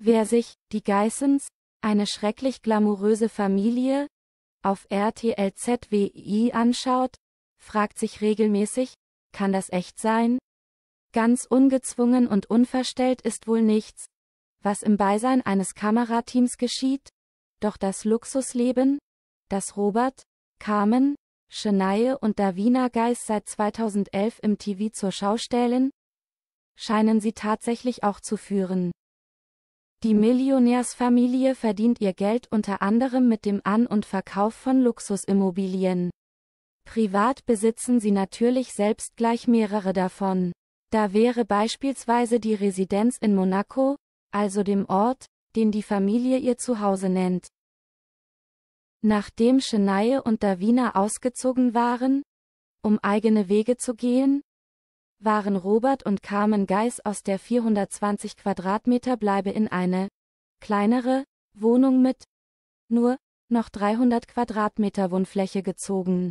Wer sich Die Geissens, eine schrecklich glamouröse Familie, auf RTL ZWI anschaut, fragt sich regelmäßig, kann das echt sein? Ganz ungezwungen und unverstellt ist wohl nichts, was im Beisein eines Kamerateams geschieht, doch das Luxusleben, das Robert, Carmen, Shania und Davina Geiss seit 2011 im TV zur Schau stellen, scheinen sie tatsächlich auch zu führen. Die Millionärsfamilie verdient ihr Geld unter anderem mit dem An- und Verkauf von Luxusimmobilien. Privat besitzen sie natürlich selbst gleich mehrere davon. Da wäre beispielsweise die Residenz in Monaco, also dem Ort, den die Familie ihr Zuhause nennt. Nachdem Chennai und Davina ausgezogen waren, um eigene Wege zu gehen, waren Robert und Carmen Geis aus der 420 Quadratmeter Bleibe in eine kleinere Wohnung mit nur noch 300 Quadratmeter Wohnfläche gezogen.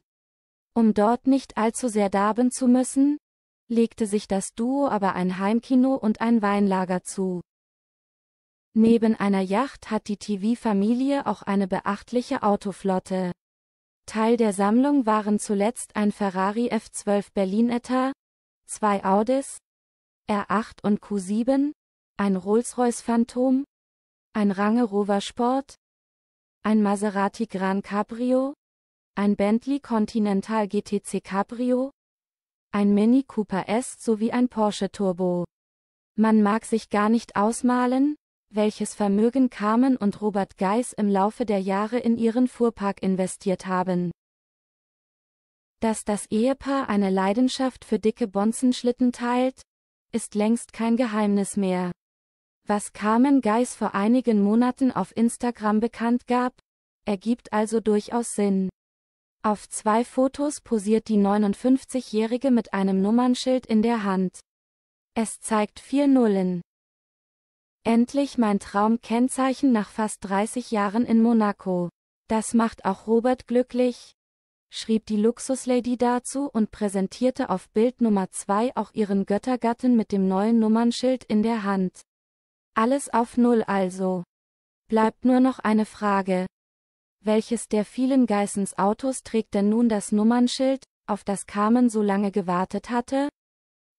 Um dort nicht allzu sehr darben zu müssen, legte sich das Duo aber ein Heimkino und ein Weinlager zu. Neben einer Yacht hat die TV-Familie auch eine beachtliche Autoflotte. Teil der Sammlung waren zuletzt ein Ferrari F12 Berlin Etat, zwei Audis, R8 und Q7, ein Rolls-Royce Phantom, ein Range Rover Sport, ein Maserati Gran Cabrio, ein Bentley Continental GTC Cabrio, ein Mini Cooper S sowie ein Porsche Turbo. Man mag sich gar nicht ausmalen, welches Vermögen Carmen und Robert Geis im Laufe der Jahre in ihren Fuhrpark investiert haben. Dass das Ehepaar eine Leidenschaft für dicke Bonzenschlitten teilt, ist längst kein Geheimnis mehr. Was Carmen Geis vor einigen Monaten auf Instagram bekannt gab, ergibt also durchaus Sinn. Auf zwei Fotos posiert die 59-Jährige mit einem Nummernschild in der Hand. Es zeigt vier Nullen. Endlich mein Traumkennzeichen nach fast 30 Jahren in Monaco. Das macht auch Robert glücklich, schrieb die Luxuslady dazu und präsentierte auf Bild Nummer 2 auch ihren Göttergatten mit dem neuen Nummernschild in der Hand. Alles auf Null also. Bleibt nur noch eine Frage. Welches der vielen Geissens Autos trägt denn nun das Nummernschild, auf das Carmen so lange gewartet hatte?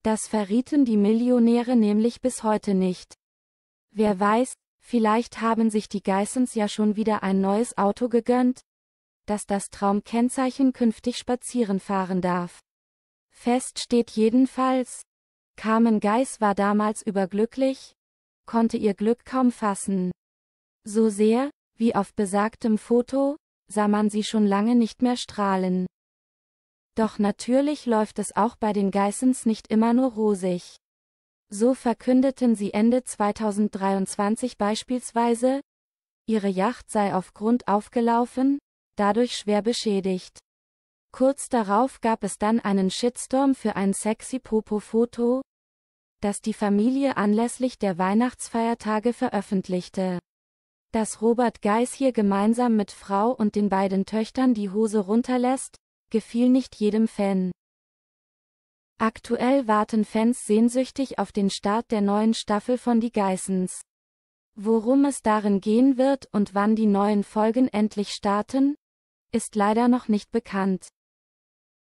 Das verrieten die Millionäre nämlich bis heute nicht. Wer weiß, vielleicht haben sich die Geissens ja schon wieder ein neues Auto gegönnt, dass das Traumkennzeichen künftig spazieren fahren darf. Fest steht jedenfalls, Carmen Geiss war damals überglücklich, konnte ihr Glück kaum fassen. So sehr, wie auf besagtem Foto, sah man sie schon lange nicht mehr strahlen. Doch natürlich läuft es auch bei den Geissens nicht immer nur rosig. So verkündeten sie Ende 2023 beispielsweise, ihre Yacht sei aufgrund aufgelaufen, dadurch schwer beschädigt. Kurz darauf gab es dann einen Shitstorm für ein sexy Popo-Foto, das die Familie anlässlich der Weihnachtsfeiertage veröffentlichte. Dass Robert Geis hier gemeinsam mit Frau und den beiden Töchtern die Hose runterlässt, gefiel nicht jedem Fan. Aktuell warten Fans sehnsüchtig auf den Start der neuen Staffel von Die Geissens. Worum es darin gehen wird und wann die neuen Folgen endlich starten? ist leider noch nicht bekannt.